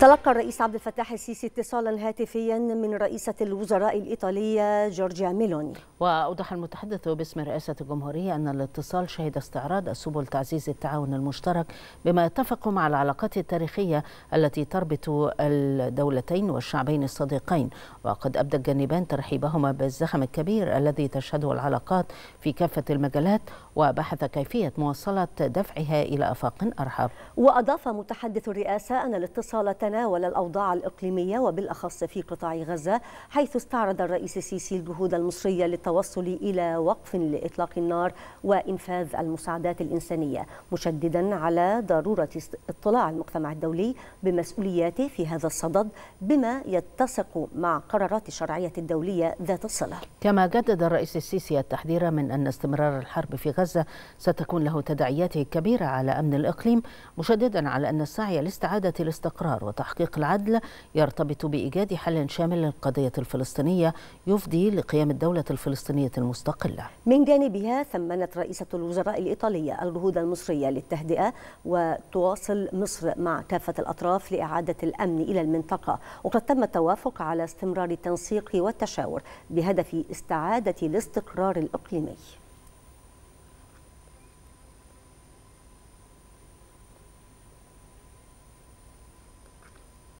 تلقى الرئيس عبد الفتاح السيسي اتصالا هاتفيا من رئيسة الوزراء الإيطالية جورجيا ميلوني وأوضح المتحدث باسم رئاسة الجمهورية أن الاتصال شهد استعراض سبل تعزيز التعاون المشترك بما يتفق مع العلاقات التاريخية التي تربط الدولتين والشعبين الصديقين وقد أبدى الجانبان ترحيبهما بالزخم الكبير الذي تشهده العلاقات في كافة المجالات وبحث كيفية مواصلة دفعها إلى أفاق أرحب وأضاف متحدث الرئاسة أن الاتصال تناول الأوضاع الإقليمية وبالأخص في قطاع غزة حيث استعرض الرئيس السيسي الجهود المصرية للتوصل إلى وقف لإطلاق النار وإنفاذ المساعدات الإنسانية مشددا على ضرورة اطلاع المجتمع الدولي بمسؤولياته في هذا الصدد بما يتسق مع قرارات الشرعية الدولية ذات الصلة كما جدد الرئيس السيسي التحذير من أن استمرار الحرب في غزة ستكون له تداعيات كبيرة على أمن الإقليم مشددا على أن السعي لاستعادة الاستقرار تحقيق العدل يرتبط بإيجاد حل شامل للقضية الفلسطينية يفضي لقيام الدولة الفلسطينية المستقلة من جانبها ثمنت رئيسة الوزراء الإيطالية الجهود المصرية للتهدئة وتواصل مصر مع كافة الأطراف لإعادة الأمن إلى المنطقة وقد تم التوافق على استمرار التنسيق والتشاور بهدف استعادة الاستقرار الإقليمي